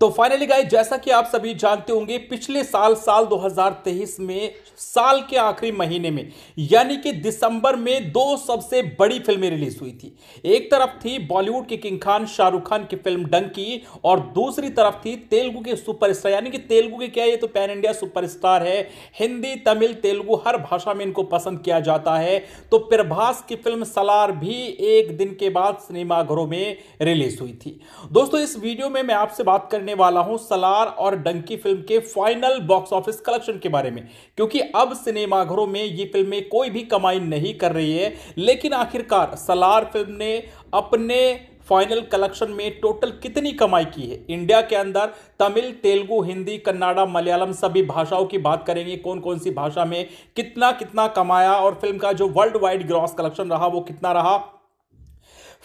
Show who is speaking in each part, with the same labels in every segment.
Speaker 1: तो finally guys जैसा कि आप सभी जानते होंगे पिछले साल साल 2023 में साल के आखिरी महीने में यानी कि दिसंबर में दो सबसे बड़ी फिल्में रिलीज हुई थी एक तरफ थी बॉलीवुड के किंग खान शाहरुख खान की फिल्म डंकी और दूसरी तरफ थी तेलुगु के सुपरस्टार यानी कि तेलुगु के क्या ये तो पैन इंडिया सुपरस्टार है हिंदी तमिल तेलुगु हर भाषा में इनको पसंद किया जाता है तो प्रभास की फिल्म सलार भी एक दिन के बाद सिनेमाघरों में रिलीज हुई थी दोस्तों इस वीडियो में मैं आपसे बात कर करने वाला हूं सलार और डंकी फिल्म के फाइनल बॉक्स ऑफिस कलेक्शन के बारे में क्योंकि अब सिनेमाघरों में ये फिल्में कोई भी कमाई नहीं कर रही है लेकिन आखिरकार सलार फिल्म ने अपने फाइनल कलेक्शन में टोटल कितनी कमाई की है इंडिया के अंदर तमिल तेलुगु हिंदी कन्नाडा मलयालम सभी भाषाओं की बात करेंगे कौन कौन सी भाषा में कितना कितना कमाया और फिल्म का जो वर्ल्ड वाइड ग्रॉस कलेक्शन रहा वो कितना रहा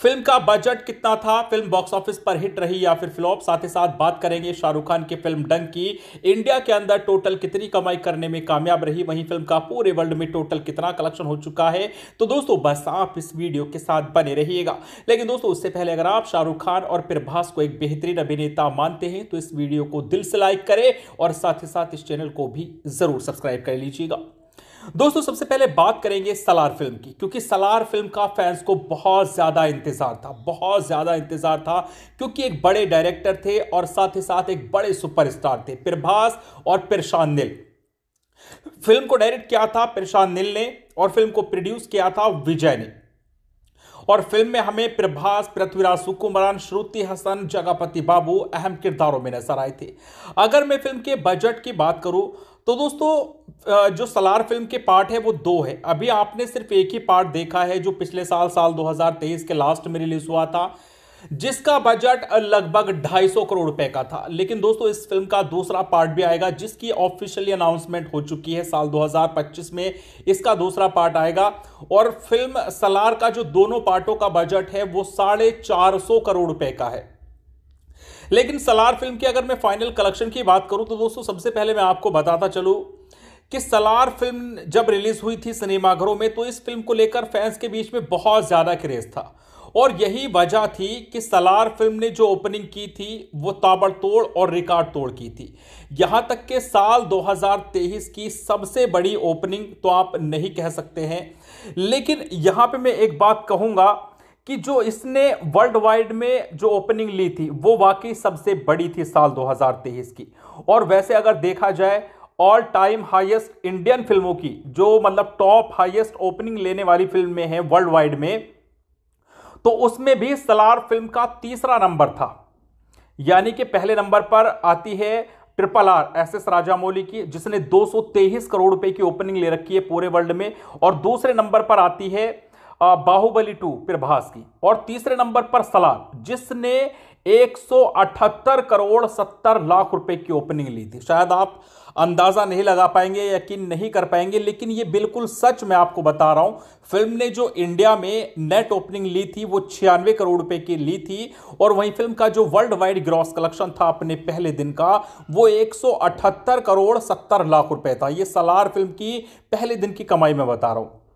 Speaker 1: फिल्म का बजट कितना था फिल्म बॉक्स ऑफिस पर हिट रही या फिर फ्लॉप साथ ही साथ बात करेंगे शाहरुख खान की फिल्म डंग की इंडिया के अंदर टोटल कितनी कमाई करने में कामयाब रही वहीं फिल्म का पूरे वर्ल्ड में टोटल कितना कलेक्शन हो चुका है तो दोस्तों बस आप इस वीडियो के साथ बने रहिएगा लेकिन दोस्तों उससे पहले अगर आप शाहरुख खान और प्रभास को एक बेहतरीन अभिनेता मानते हैं तो इस वीडियो को दिल से लाइक करें और साथ ही साथ इस चैनल को भी जरूर सब्सक्राइब कर लीजिएगा दोस्तों सबसे पहले बात करेंगे सलार फिल्म की क्योंकि सलार फिल्म का फैंस को बहुत ज़्यादा इंतज़ार था बहुत ज़्यादा इंतज़ार था क्योंकि एक बड़े डायरेक्टर थे और साथ ही साथ एक बड़े सुपरस्टार थे प्रभास और प्रशांत नील फिल्म को डायरेक्ट किया था प्रशांत नील ने और फिल्म को प्रोड्यूस किया था विजय ने और फिल्म में हमें प्रभास पृथ्वीराज सुकुमरान श्रुति हसन जगापति बाबू अहम किरदारों में नजर आए थे अगर मैं फिल्म के बजट की बात करूं तो दोस्तों जो सलार फिल्म के पार्ट है वो दो है अभी आपने सिर्फ एक ही पार्ट देखा है जो पिछले साल साल 2023 के लास्ट में रिलीज हुआ था जिसका बजट लगभग 250 करोड़ रुपए का था लेकिन दोस्तों इस फिल्म का दूसरा पार्ट भी आएगा जिसकी ऑफिशियली अनाउंसमेंट हो चुकी है साल 2025 में इसका दूसरा पार्ट आएगा और फिल्म सलार का जो दोनों पार्टों का बजट है वो साढ़े चार सौ करोड़ रुपए का है लेकिन सलार फिल्म की अगर मैं फाइनल कलेक्शन की बात करूं तो दोस्तों सबसे पहले मैं आपको बताता चलूं कि सलार फिल्म जब रिलीज हुई थी सिनेमाघरों में तो इस फिल्म को लेकर फैंस के बीच में बहुत ज़्यादा क्रेज था और यही वजह थी कि सलार फिल्म ने जो ओपनिंग की थी वो ताबड़तोड़ और रिकॉर्ड तोड़ की थी यहाँ तक के साल 2023 की सबसे बड़ी ओपनिंग तो आप नहीं कह सकते हैं लेकिन यहाँ पे मैं एक बात कहूँगा कि जो इसने वर्ल्ड वाइड में जो ओपनिंग ली थी वो वाकई सबसे बड़ी थी साल 2023 की और वैसे अगर देखा जाए ऑल टाइम हाईएस्ट इंडियन फिल्मों की जो मतलब टॉप हाईएस्ट ओपनिंग लेने वाली फिल्म में है वर्ल्ड वाइड में तो उसमें भी सलार फिल्म का तीसरा नंबर था यानी कि पहले नंबर पर आती है triple R S S Rajamouli की जिसने 223 करोड़ रुपए की ओपनिंग ले रखी है पूरे वर्ल्ड में और दूसरे नंबर पर आती है बाहुबली टू प्रभास की और तीसरे नंबर पर सलार जिसने 178 करोड़ 70 लाख रुपए की ओपनिंग ली थी शायद आप अंदाज़ा नहीं लगा पाएंगे यकीन नहीं कर पाएंगे लेकिन ये बिल्कुल सच मैं आपको बता रहा हूँ फिल्म ने जो इंडिया में नेट ओपनिंग ली थी वो छियानवे करोड़ रुपए की ली थी और वहीं फिल्म का जो वर्ल्ड वाइड ग्रॉस कलेक्शन था अपने पहले दिन का वो 178 करोड़ 70 लाख रुपए था ये सलार फिल्म की पहले दिन की कमाई में बता रहा हूँ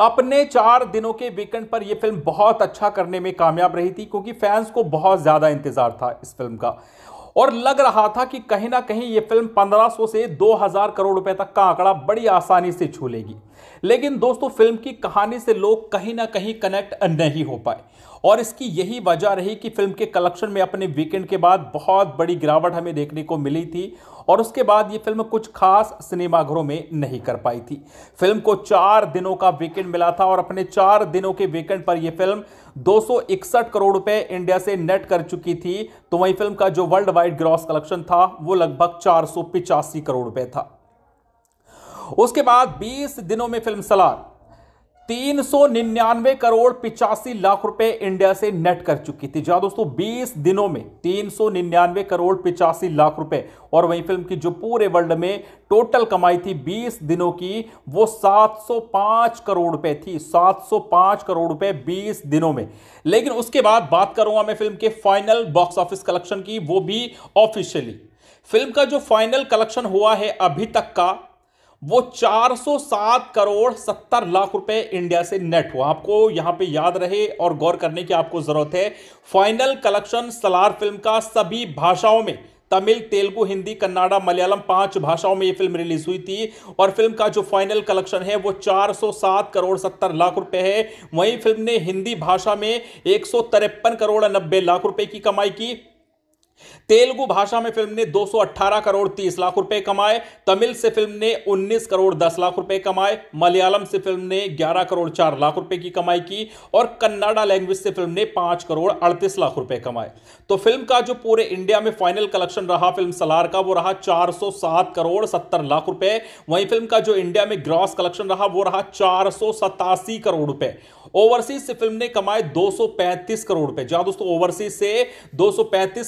Speaker 1: अपने चार दिनों के वीकेंड पर यह फिल्म बहुत अच्छा करने में कामयाब रही थी क्योंकि फैंस को बहुत ज्यादा इंतजार था इस फिल्म का और लग रहा था कि कहीं ना कहीं ये फिल्म 1500 से 2000 करोड़ रुपए तक का आंकड़ा बड़ी आसानी से छू लेगी लेकिन दोस्तों फिल्म की कहानी से लोग कहीं ना कहीं कनेक्ट नहीं हो पाए और इसकी यही वजह रही कि फिल्म के कलेक्शन में अपने वीकेंड के बाद बहुत बड़ी गिरावट हमें देखने को मिली थी और उसके बाद ये फिल्म कुछ खास सिनेमाघरों में नहीं कर पाई थी फिल्म को चार दिनों का वीकेंड मिला था और अपने चार दिनों के वीकेंड पर यह फिल्म 261 करोड़ रुपए इंडिया से नेट कर चुकी थी तो वही फिल्म का जो वर्ल्ड वाइड ग्रॉस कलेक्शन था वो लगभग चार करोड़ रुपए था उसके बाद 20 दिनों में फिल्म सलार तीन सौ निन्यानवे करोड़ पिचासी लाख रुपए इंडिया से नेट कर चुकी थी जहां दोस्तों 20 दिनों में तीन सौ निन्यानवे करोड़ पिचासी लाख रुपए और वहीं फिल्म की जो पूरे वर्ल्ड में टोटल कमाई थी 20 दिनों की वो 705 करोड़ रुपए थी 705 करोड़ रुपए 20 दिनों में लेकिन उसके बाद बात करूंगा मैं फिल्म के फाइनल बॉक्स ऑफिस कलेक्शन की वो भी ऑफिशियली फिल्म का जो फाइनल कलेक्शन हुआ है अभी तक का वो 407 करोड़ 70 लाख रुपए इंडिया से नेट हुआ आपको यहां पे याद रहे और गौर करने की आपको जरूरत है फाइनल कलेक्शन सलार फिल्म का सभी भाषाओं में तमिल तेलुगु हिंदी कन्नाडा मलयालम पांच भाषाओं में ये फिल्म रिलीज हुई थी और फिल्म का जो फाइनल कलेक्शन है वो 407 करोड़ 70 लाख रुपए है वहीं फिल्म ने हिंदी भाषा में एक करोड़ नब्बे लाख रुपए की कमाई की तेलुगु भाषा में फिल्म ने 218 करोड़ 30 लाख रुपए कमाए तमिल से फिल्म ने 19 करोड़ 10 लाख रुपए कमाए मलयालम से फिल्म ने 11 करोड़ 4 लाख रुपए की कमाई की और कन्नाडा लैंग्वेज से फिल्म ने 5 करोड़ 38 लाख रुपए कमाए तो फिल्म का जो पूरे इंडिया में फाइनल कलेक्शन रहा फिल्म सलार का वो रहा चार करोड़ सत्तर लाख रुपए वहीं फिल्म का जो इंडिया में ग्रॉस कलेक्शन रहा वो रहा चार करोड़ रुपए ओवरसीज से फिल्म ने कमाए दो करोड़ रुपए जहां दोस्तों ओवरसीज से दो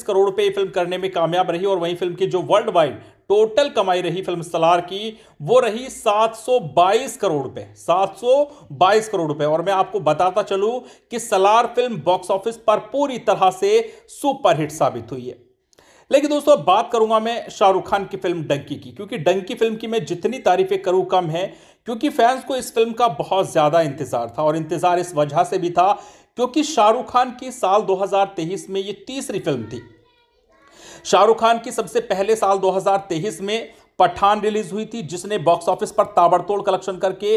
Speaker 1: करोड़ करोड़ पे ये फिल्म करने में कामयाब रही और वहीं फिल्म की जो वर्ल्ड वाइड टोटल कमाई रही फिल्म सलार की वो रही 722 करोड़ रुपए 722 करोड़ रुपए और मैं आपको बताता चलूं कि सलार फिल्म बॉक्स ऑफिस पर पूरी तरह से सुपरहिट साबित हुई है लेकिन दोस्तों बात करूंगा मैं शाहरुख खान की फिल्म डंकी की क्योंकि डंकी फिल्म की मैं जितनी तारीफें करूं कम है क्योंकि फैंस को इस फिल्म का बहुत ज़्यादा इंतज़ार था और इंतज़ार इस वजह से भी था क्योंकि शाहरुख खान की साल 2023 में ये तीसरी फिल्म थी शाहरुख खान की सबसे पहले साल 2023 में पठान रिलीज हुई थी जिसने बॉक्स ऑफिस पर ताबड़तोड़ कलेक्शन करके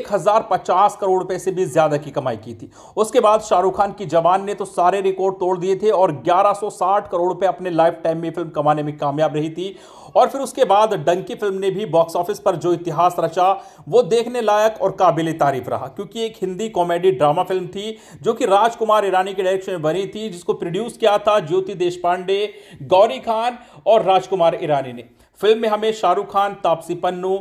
Speaker 1: 1050 करोड़ रुपए से भी ज्यादा की कमाई की थी उसके बाद शाहरुख खान की जवान ने तो सारे रिकॉर्ड तोड़ दिए थे और 1160 करोड़ रुपए अपने लाइफ टाइम में फिल्म कमाने में कामयाब रही थी और फिर उसके बाद डंकी फिल्म ने भी बॉक्स ऑफिस पर जो इतिहास रचा वो देखने लायक और काबिल तारीफ रहा क्योंकि एक हिंदी कॉमेडी ड्रामा फिल्म थी जो कि राजकुमार ईरानी के डायरेक्शन में बनी थी जिसको प्रोड्यूस किया था ज्योति देशपांडे गौरी खान और राजकुमार ईरानी ने फिल्म में हमें शाहरुख खान तापसी पन्नू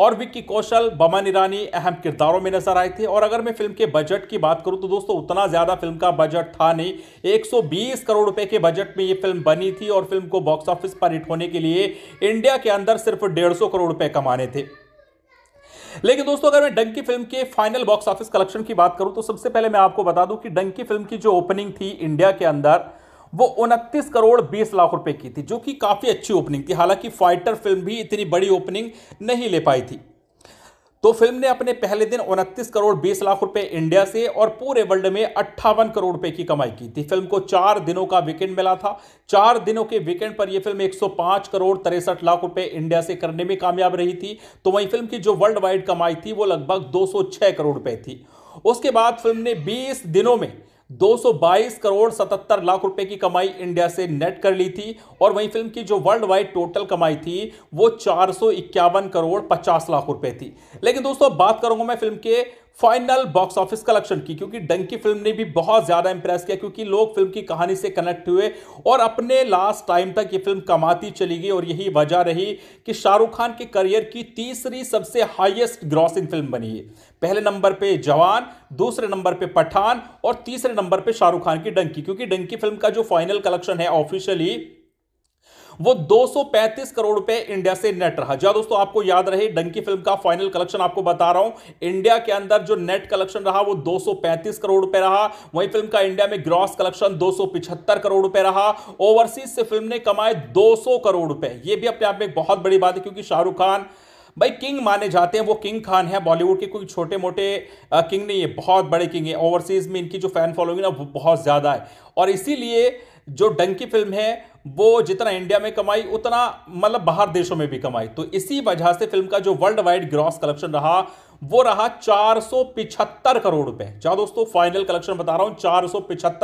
Speaker 1: और विक्की कौशल बमन ईरानी अहम किरदारों में नजर आए थे और अगर मैं फिल्म के बजट की बात करूं तो दोस्तों उतना ज़्यादा फिल्म का बजट था नहीं 120 करोड़ रुपए के बजट में ये फिल्म बनी थी और फिल्म को बॉक्स ऑफिस पर हिट होने के लिए इंडिया के अंदर सिर्फ डेढ़ करोड़ रुपए कमाने थे लेकिन दोस्तों अगर मैं डंकी फिल्म के फाइनल बॉक्स ऑफिस कलेक्शन की बात करूं तो सबसे पहले मैं आपको बता दूं कि डंकी फिल्म की जो ओपनिंग थी इंडिया के अंदर वो उनतीस करोड़ बीस लाख रुपए की थी जो कि काफ़ी अच्छी ओपनिंग थी हालांकि फाइटर फिल्म भी इतनी बड़ी ओपनिंग नहीं ले पाई थी तो फिल्म ने अपने पहले दिन उनतीस करोड़ बीस लाख रुपए इंडिया से और पूरे वर्ल्ड में अट्ठावन करोड़ रुपए की कमाई की थी फिल्म को चार दिनों का वीकेंड मिला था चार दिनों के वीकेंड पर यह फिल्म 105 करोड़ तिरसठ लाख रुपए इंडिया से करने में कामयाब रही थी तो वहीं फिल्म की जो वर्ल्ड वाइड कमाई थी वो लगभग दो करोड़ रुपए थी उसके बाद फिल्म ने बीस दिनों में 222 करोड़ 77 लाख रुपए की कमाई इंडिया से नेट कर ली थी और वहीं फिल्म की जो वर्ल्ड वाइड टोटल कमाई थी वो चार करोड़ पचास लाख रुपए थी लेकिन दोस्तों बात करूंगा मैं फिल्म के फाइनल बॉक्स ऑफिस कलेक्शन की क्योंकि डंकी फिल्म ने भी बहुत ज़्यादा इंप्रेस किया क्योंकि लोग फिल्म की कहानी से कनेक्ट हुए और अपने लास्ट टाइम तक ये फिल्म कमाती चली गई और यही वजह रही कि शाहरुख खान के करियर की तीसरी सबसे हाईएस्ट ग्रॉसिंग फिल्म बनी है पहले नंबर पे जवान दूसरे नंबर पे पठान और तीसरे नंबर पे शाहरुख खान की डंकी क्योंकि डंकी फिल्म का जो फाइनल कलेक्शन है ऑफिशियली वो 235 करोड़ रुपए इंडिया से नेट रहा जो हाँ दोस्तों आपको याद रहे डंकी फिल्म का फाइनल कलेक्शन आपको बता रहा हूं इंडिया के अंदर जो नेट कलेक्शन रहा वो 235 करोड़ रुपए रहा वहीं फिल्म का इंडिया में ग्रॉस कलेक्शन दो करोड़ रुपए रहा ओवरसीज से फिल्म ने कमाए दो करोड़ रुपए ये भी अपने आप में बहुत बड़ी बात है क्योंकि शाहरुख खान भाई किंग माने जाते हैं वो किंग खान है बॉलीवुड के कोई छोटे मोटे किंग नहीं है बहुत बड़े किंग है ओवरसीज में इनकी जो फैन फॉलोइंग ना वो बहुत ज़्यादा है और इसीलिए जो डंकी फिल्म है वो जितना इंडिया में कमाई उतना मतलब बाहर देशों में भी कमाई तो इसी वजह से फिल्म का जो वर्ल्ड वाइड ग्रॉस कलेक्शन रहा वो रहा चार करोड़ रुपए जहां दोस्तों फाइनल कलेक्शन बता रहा हूं चार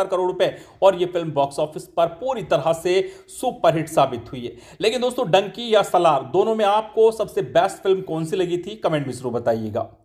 Speaker 1: करोड़ रुपए और ये फिल्म बॉक्स ऑफिस पर पूरी तरह से सुपरहिट साबित हुई है लेकिन दोस्तों डंकी या सलार दोनों में आपको सबसे बेस्ट फिल्म कौन सी लगी थी कमेंट में जरूर बताइएगा